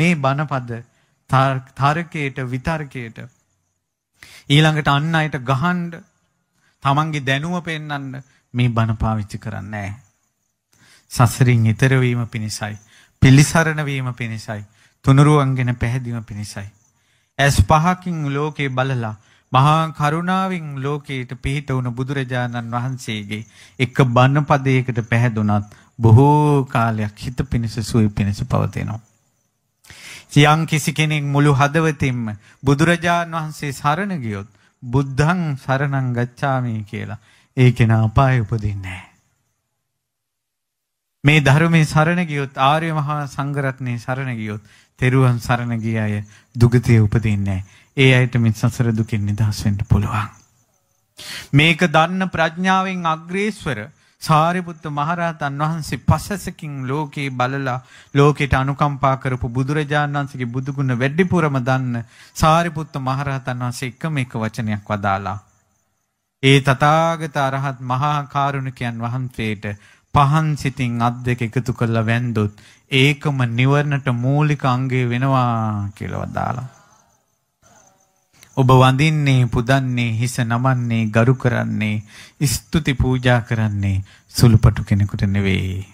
මේ බණපද තර්කයට විතර්කයට ඊළඟට අන් අයට ගහන්න තමන්ගේ දැනුම පෙන්වන්න මේ බණ පාවිච්චි කරන්නේ සසරින් ඈතර වීම පිණිසයි පිලිසරණ වීම පිණිසයි තුනුරුවන්ගෙන පැහැදීම පිණිසයි ඇස් පහකින් ලෝකේ බලලා මහා කරුණාවෙන් ලෝකයට පිහිට වුණු බුදුරජාණන් වහන්සේගේ එක බණ පදයකට පැහැදුනත් බොහෝ කාලයක් හිත පිණිස සුවය පිණිස පවතිනවා යම් කිසි කෙනෙක් මුළු හදවතින්ම බුදුරජාන් වහන්සේ සරණ ගියොත් බුද්ධං සරණං ගච්ඡාමි කියලා ඒ කෙනා අපාය උපදින්නේ නැහැ. මේ ධර්මයේ සරණ ගියොත් ආර්ය මහා සංඝරත්නයේ සරණ ගියොත් තෙරුවන් සරණ ගිය අය දුගතිය උපදින්නේ ඒ අයට මේ සසර දුකින් නිදහස් වෙන්න පුළුවන්. මේක දන්න ප්‍රඥාවෙන් අග්‍රේස්වර සාරිපුත්ත මහරහතන් වහන්සේ පසසකින් ලෝකේ බලලා ලෝකෙට අනුකම්පා කරපු බුදුරජාණන් වහන්සේගේ බුදුගුණ වැඩිපුරම දන්න සාරිපුත්ත මහරහතන් වහන්සේ එකම එක වචනයක් වදාලා ඒ තථාගත අරහත් මහා කරුණිකයන් වහන්සේට පහන් සිතින් අත් දෙක එකතු කරලා වැන්දොත් ඒකම නිවර්ණට මූලික අංගය වෙනවා කියලා වදාලා ඔබ වඳින්නේ, පුදන්නේ, හිස නමන්නේ, ගරු කරන්නේ, ස්තුති පූජා කරන්නේ සුළුපටු කෙනෙකුට නෙවෙයි.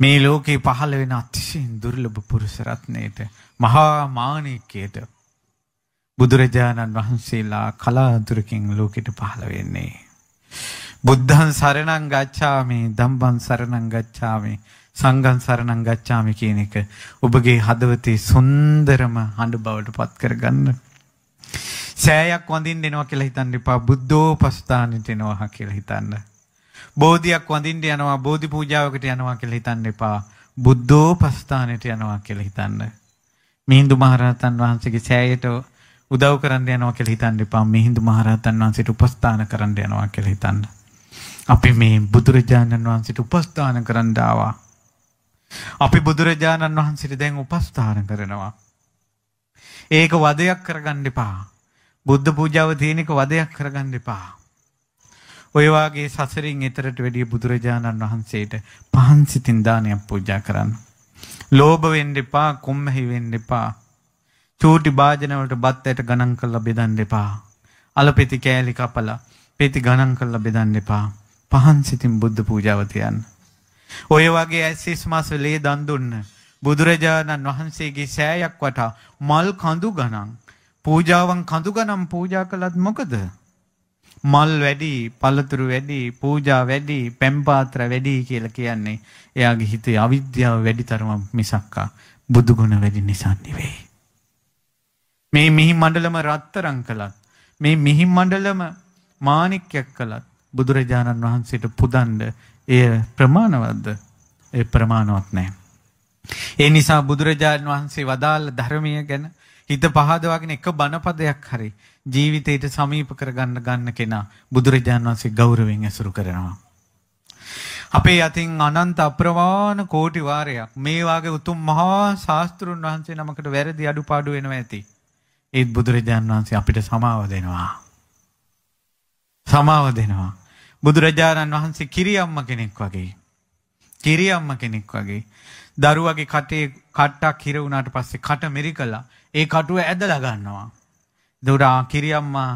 මේ ලෝකේ පහළ වෙන අතිශයින් දුර්ලභ පුරුෂ රත්නයේට, මහා මාණිකයට බුදුරජාණන් වහන්සේලා කලාතුරකින් ලෝකෙට පහළ වෙන්නේ. බුද්ධං සරණං ගච්ඡාමි, ධම්මං සරණං ගච්ඡාමි, සංඝං සරණං ගච්ඡාමි කියන එක ඔබගේ හදවතේ සුන්දරම හඬ බවට පත් කරගන්න. සෑයක් වඳින්න එනවා කියලා හිතන්න එපා. බුද්ධෝපස්ථානෙට එනවා කියලා හිතන්න. බෝධියක් වඳින්න යනවා බෝධි පූජාවකට යනවා කියලා හිතන්න එපා. බුද්ධෝපස්ථානෙට යනවා කියලා හිතන්න. මිහිඳු මහරහතන් වහන්සේගේ සෑයට උදව් කරන්න යනවා කියලා හිතන්න එපා. මිහිඳු මහරහතන් වහන්සේට උපස්ථාන කරන්න යනවා කියලා හිතන්න. අපි මේ බුදුරජාණන් වහන්සේට උපස්ථාන කරන්න ආවා. අපි බුදුරජාණන් වහන්සේට දැන් උපස්ථාන කරනවා. ඒක වදයක් කරගන්න එපා. බුද්ධ පූජාව තියෙනක වදයක් කරගන්න එපා. ඔය වාගේ සසරින් එතරට වැඩිය බුදුරජාණන් වහන්සේට පහන් සිතින් දානයක් පූජා කරන්න. ලෝභ වෙන්න එපා, කොම්මැහි වෙන්න එපා. චූටි භාජන වලට බත් ඇට ගණන් කරලා බෙදන්න එපා. අලපෙති කෑලි කපලා පෙති ගණන් කරලා බෙදන්න එපා. පහන් සිතින් බුද්ධ පූජාව තියන්න. ඔය වගේ ඇස්සිස් මාස ලේ දන් දුන්න බුදුරජාණන් වහන්සේගේ සෑයක් වටා මල් කඳු ගණන් පූජාවන් කඳු ගනම් පූජා කළත් මොකද? මල් වැඩි, පළතුරු වැඩි, පූජා වැඩි, පැම්පාත්‍ර වැඩි කියලා කියන්නේ එයාගේ හිතේ අවිද්‍යාව වැඩි තරම මිසක්කා බුදු ගුණ වැඩි නිසා නෙවෙයි. මේ මිහි මණ්ඩලම රත්තරන් කළත්, මේ මිහි මණ්ඩලම මාණික්යක් කළත් බුදුරජාණන් වහන්සේට පුදන්න එය ප්‍රමාණවත්ද? ඒ ප්‍රමාණවත් නැහැ. ඒ නිසා බුදුරජාණන් වහන්සේ වදාළ ධර්මය ගැන හිත පහදවාගෙන එක බණපදයක් හරි ජීවිතයට සමීප කරගන්න ගන්න කෙනා බුදුරජාන් වහන්සේ ගෞරවයෙන් ඇසුරු කරනවා. අපේ අතින් අනන්ත අප්‍රමාණ කෝටි වාරයක් මේ වාගේ උතුම් මහා ශාස්ත්‍රුන් වහන්සේ නමකට වැරදි අඩුපාඩු වෙනවා ඇති. ඒත් බුදුරජාන් වහන්සේ අපිට සමාව දෙනවා. සමාව දෙනවා. බුදුරජාණන් වහන්සේ කිරියම්ම කෙනෙක් වගේ කිරියම්ම කෙනෙක් වගේ දරුවගේ කටේ කට්ටක් හිර වුණාට පස්සේ කට මෙරිකලා ඒ කටුව ඇදලා ගන්නවා. දොරා කිරියම්මා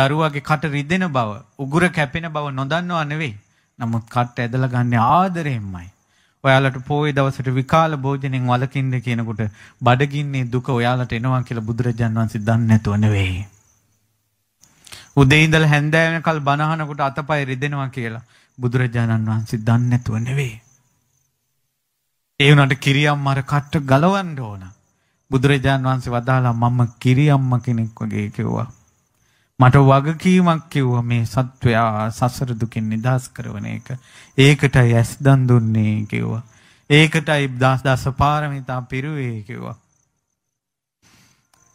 දරුවගේ කට රිදෙන බව, උගුර කැපෙන බව නොදන්නව නෙවෙයි. නමුත් කට ඇදලා ගන්න ආදරෙන්මයි. ඔයාලට පොයේ දවසට විකාල භෝජනෙන් වලකින්ද කියනකොට බඩගින්නේ දුක ඔයාලට එනවා කියලා බුදුරජාන් වහන්සේ දන්නේ නැතුව නෙවෙයි. උදේ ඉඳලා හැන්දෑව වෙනකල් බනහනකොට අතපය රිදෙනවා කියලා බුදුරජාණන් වහන්සේ දන්නේ නැතුව නෙවෙයි. ඒ වුණාට කිරියම්මර කට්ට ගලවන්න ඕන. බුදුරජාන් වහන්සේ වදාලා මම කිරියම්ම කෙනෙක් වගේ කිව්වා. මට වගකීමක් කිව්වා මේ සත්වයා සසර දුකින් නිදහස් කරවන එක. ඒකටයි ඇස් දන් දුන්නේ කිව්වා. ඒකටයි දස දස පාරමිතා පිරුවේ කිව්වා.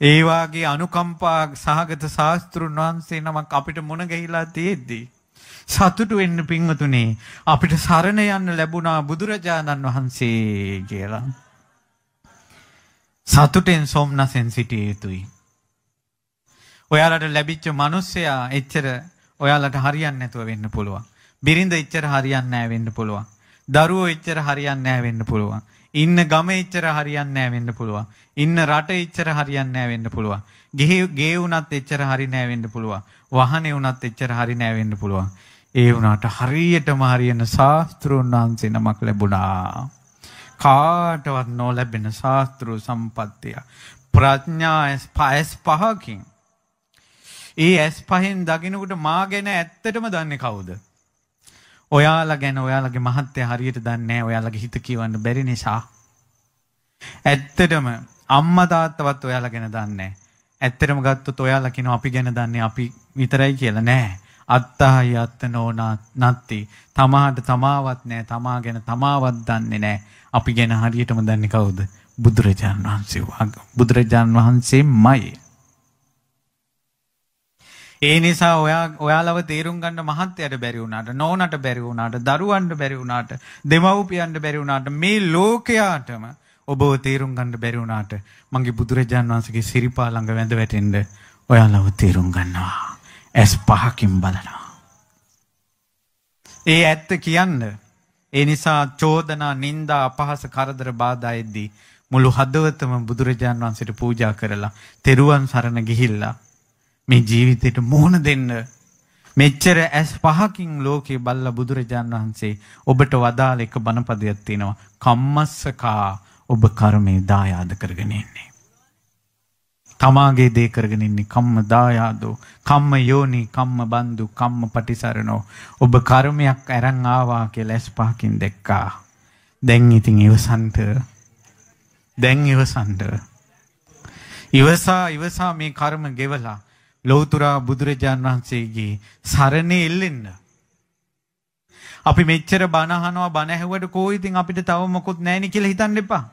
ඒ වාගේ අනුකම්පා සහගත ශාස්ත්‍රුන් වහන්සේ නමක් අපිට මුණ ගැහිලා තියෙද්දී සතුටු වෙන්න පින්වතුනේ අපිට සරණ යන්න ලැබුණා බුදුරජාණන් වහන්සේ කියලා. සතුටෙන් සොම්නසෙන් සිටිය යුතුයි. ඔයාලට ලැබිච්ච මිනිස්සයා එච්චර ඔයාලට හරියන්නේ නැතුව වෙන්න පුළුවන්. බිරිඳ එච්චර හරියන්නේ නැහැ වෙන්න පුළුවන්. දරුවෝ එච්චර හරියන්නේ නැහැ වෙන්න පුළුවන්. ඉන්න ගම එච්චර හරියන්නේ නැහැ වෙන්න පුළුවන්. ඉන්න රට එච්චර හරියන්නේ නැහැ වෙන්න පුළුවන්. ගේ ගේ වුණත් එච්චර හරි නැහැ වෙන්න පුළුවන්. වාහනේ වුණත් එච්චර හරි නැහැ වෙන්න පුළුවන්. ඒ වුණාට හරියටම හරියන ශාස්ත්‍රෝන් වහන්සේ නමක් ලැබුණා. කාටවත් නොලැබෙන ශාස්ත්‍රෝ සම්පත්තිය. ප්‍රඥා ඇස් පහකින්. ඒ ඇස් පහෙන් දකිනකොට මා ගැන ඇත්තටම දන්නේ කවුද? ඔයාලා ගැන ඔයාලගේ මහත්ය හරියට දන්නේ ඔයාලගේ හිත කියවන්න බැරි නිසා. ඇත්තටම අම්මා තාත්තවත් ඔයාලා ගැන දන්නේ ඇත්තටම ගත්තොත් ඔයාලා කියන අපි ගැන දන්නේ අපි විතරයි කියලා නෑ. අත්තාහි අත්තනෝ නත්ති. තමාට තමාවත් නෑ තමා ගැන තමාවත් දන්නේ නෑ. අපි ගැන හරියටම දන්නේ කවුද? බුදුරජාණන් වහන්සේ. බුදුරජාණන් වහන්සේමයි. ඒ නිසා ඔයා ඔයාලව තේරුම් ගන්න මහත්යට බැරි වුණාට නෝනට බැරි වුණාට දරුවන්ට බැරි වුණාට දෙමව්පියන්ට බැරි වුණාට මේ ලෝකයාටම ඔබව තේරුම් ගන්න බැරි වුණාට මගේ බුදුරජාන් වහන්සේගේ සිරිපා ළඟ වැඳ වැටෙන්න ඔයාලව තේරුම් ගන්නවා ඇස් පහකින් බලනවා. ඒ ඇත්ත කියන්න ඒ නිසා චෝදනා නින්දා අපහස කරදර බාධා එද්දී මුළු හදවතම බුදුරජාන් වහන්සේට පූජා කරලා තෙරුවන් සරණ ගිහිල්ලා මේ ජීවිතයට මුහුණ දෙන්න මෙච්චර ඇස් පහකින් ලෝකේ බල්ලා බුදුරජාන් වහන්සේ ඔබට වදාළ එක බණපදයක් තියෙනවා කම්මස්සකා ඔබ කර්මය දායාද කරගෙන ඉන්නේ තමාගේ දේ කරගෙන ඉන්නේ කම්ම දායාදෝ කම්ම යෝනි කම්ම බන්දු කම්ම පටිසරණෝ ඔබ කර්මයක් අරන් ආවා කියලා ඇස් පහකින් දැක්කා දැන් ඉතින් ඉවසන්ට දැන් ඉවසන්ට ඉවසා ඉවසා මේ කර්ම ගෙවලා ලෞතුරා බුදුරජාන් වහන්සේගේ සරණේ එල්ලෙන්න අපි මෙච්චර බණ අහනවා බණ ඇහුවට කෝ ඉතින් අපිට තව මොකුත් නැහැ නේ කියලා හිතන්න එපා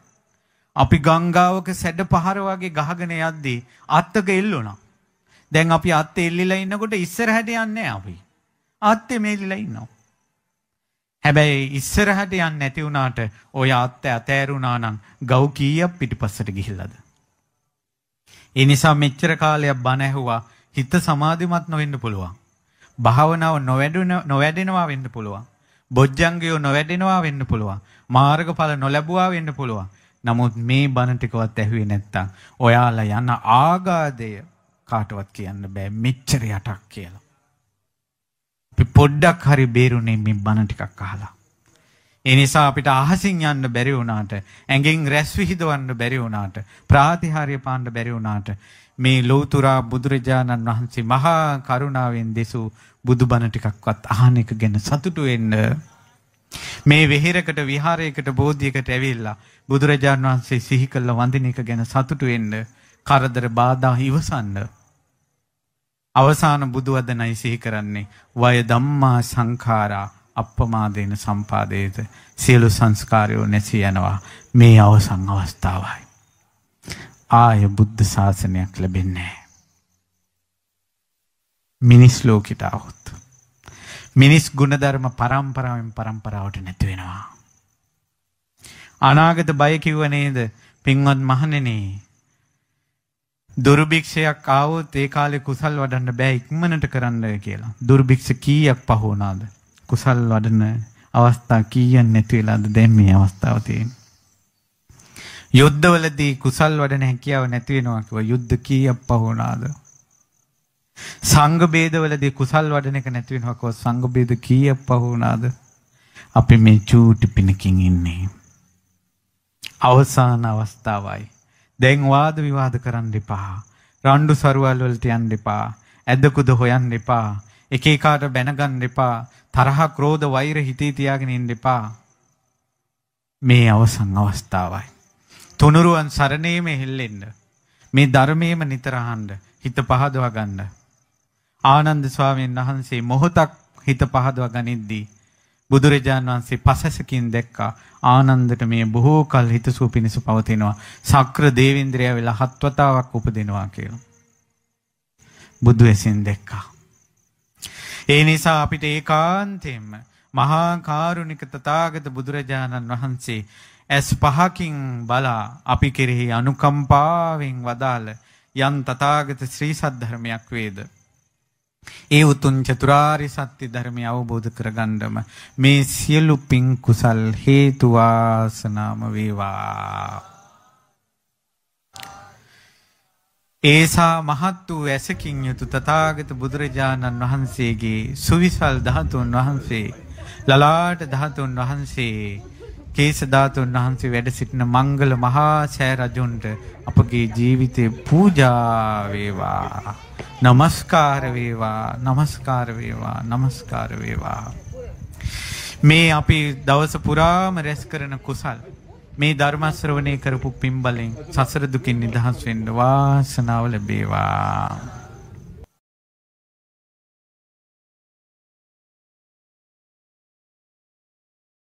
අපි ගංගාවක සැඩ පහර වගේ ගහගෙන යද්දී අත්තක එල්ලුණා. දැන් අපි අත්තේ එල්ලිලා ඉන්නකොට ඉස්සරහට යන්නේ අපි. අත්තේ මේලිලා ඉන්නවා. හැබැයි ඉස්සරහට යන්නේ නැති වුණාට ඔය අත්ත ඇතෑරුණා නම් ගව් කීයක් පිටිපස්සට ගිහිල්ලාද? ඒ නිසා මෙච්චර කාලයක් බණ ඇහුවා හිත සමාධිමත් නොවෙන්න පුළුවන්. භාවනාව නොවැඩෙන නොවැඩෙනවා වෙන්න පුළුවන්. බොජ්ජංගය නොවැඩෙනවා වෙන්න පුළුවන්. මාර්ගඵල නොලැබුවා වෙන්න පුළුවන්. නමුත් මේ බණ ටිකවත් ඇහුවේ නැත්තම් ඔයාලා යන ආගාදය කාටවත් කියන්න බෑ මෙච්චර යටක් කියලා. අපි පොඩ්ඩක් හරි බේරුනේ මේ බණ ටිකක් අහලා. ඒ නිසා අපිට අහසින් යන්න බැරි වුණාට, ඇඟෙන් රැස් විහිදවන්න බැරි වුණාට, ප්‍රාතිහාර්ය පාන්න බැරි වුණාට මේ ලෞතුරා බුදුරජාණන් වහන්සේ මහා කරුණාවෙන් දෙසූ බුදුබණ ටිකක්වත් අහන එක ගැන සතුටු වෙන්න මේ වෙහෙරකට විහාරයකට බෝධියකට ඇවිල්ලා බුදුරජාණන් වහන්සේ සිහි කළ වඳින එක ගැන සතුටු වෙන්න කරදර බාධා ඉවසන්න අවසාන බුදු වදනයි සිහි කරන්නේ වය ධම්මා සංඛාරා අප්පමාදේන සම්පාදේත සියලු සංස්කාරයෝ නැසී යනවා මේ අවසන් අවස්ථාවයි ආය බුද්ධ ශාසනයක් ලැබෙන්නේ මිනිස් ලෝකයට આવොත් මිනිස් ගුණධර්ම පරම්පරාවෙන් පරම්පරාවට නැති වෙනවා. අනාගත බය කිව්ව නේද? පින්වත් මහණෙනි. දුර්භික්ෂයක් ආවොත් ඒ කාලේ කුසල් වඩන්න බෑ ඉක්මනට කරන්න කියලා. දුර්භික්ෂ කීයක් පහ වුණාද? කුසල් වඩන අවස්ථා කීයක් නැති වෙලාද දැන් මේ අවස්ථාව තියෙන්නේ? යුද්ධවලදී කුසල් වඩන හැකියාව නැති වෙනවා කිව්වා. යුද්ධ කීයක් පහ වුණාද? සංඝ ભેදවලදී කුසල් වඩන එක නැති වෙනවා කොහොම සංඝ ભેද කීයක් පහ වුණාද? අපි මේ චූටි පිනකින් ඉන්නේ. අවසාන අවස්ථාවයි. දැන් වාද විවාද කරන්න එපා. රණ්ඩු සරුවල් වලට යන්න එපා. ඇදකුද හොයන්න එපා. එක එකාට බැනගන්න එපා. තරහ, ක්‍රෝධ, වෛර හිතේ තියාගෙන ඉන්න එපා. මේ අවසන් අවස්ථාවයි. තුනුරුවන් සරණේම හෙල්ලෙන්න. මේ ධර්මයේම නිතර අහන්න. හිත පහදවා ගන්න. ආනන්ද ස්වාමීන් වහන්සේ මොහොතක් හිත පහදවා ගනිද්දී බුදුරජාන් වහන්සේ පසසකින් දැක්කා ආනන්දට මේ බොහෝ කල් හිතසුව පිණිස පවතිනවා සක්‍ර දේවේන්ද්‍රයා වෙලා හත් වතාවක් උපදිනවා කියලා බුදු ඇසින් දැක්කා ඒ නිසා අපිට ඒකාන්තයෙන්ම මහා කාරුණික තථාගත බුදුරජාණන් වහන්සේ ඇස් පහකින් බලා අපි කෙරෙහි අනුකම්පාවෙන් වදාළ යන් තථාගත ශ්‍රී සද්ධර්මයක් වේද ඒ උතුම් චතුරාර්ය සත්‍ය ධර්මය අවබෝධ කරගන්නම මේ සියලු පින් කුසල් හේතු වාසනාම වේවා. ඒසා මහත් වූ ඇසකින් යුතු තථාගත බුදුරජාණන් වහන්සේගේ සුවිසල් ධාතුන් වහන්සේ ලලාට ධාතුන් වහන්සේ කේස ධාතුන් වහන්සේ වැඩ සිටින මංගල මහා සෑ රජුන්ට අපගේ ජීවිතේ පූජා වේවා. নমස්කාර වේවා. নমස්කාර වේවා. নমස්කාර වේවා. මේ අපි දවස පුරාම රැස් කරන කුසල් මේ ධර්ම ශ්‍රවණය කරපු පින් බලෙන් සසර දුකින් නිදහස් වෙන්න වාසනාව ලැබේවා.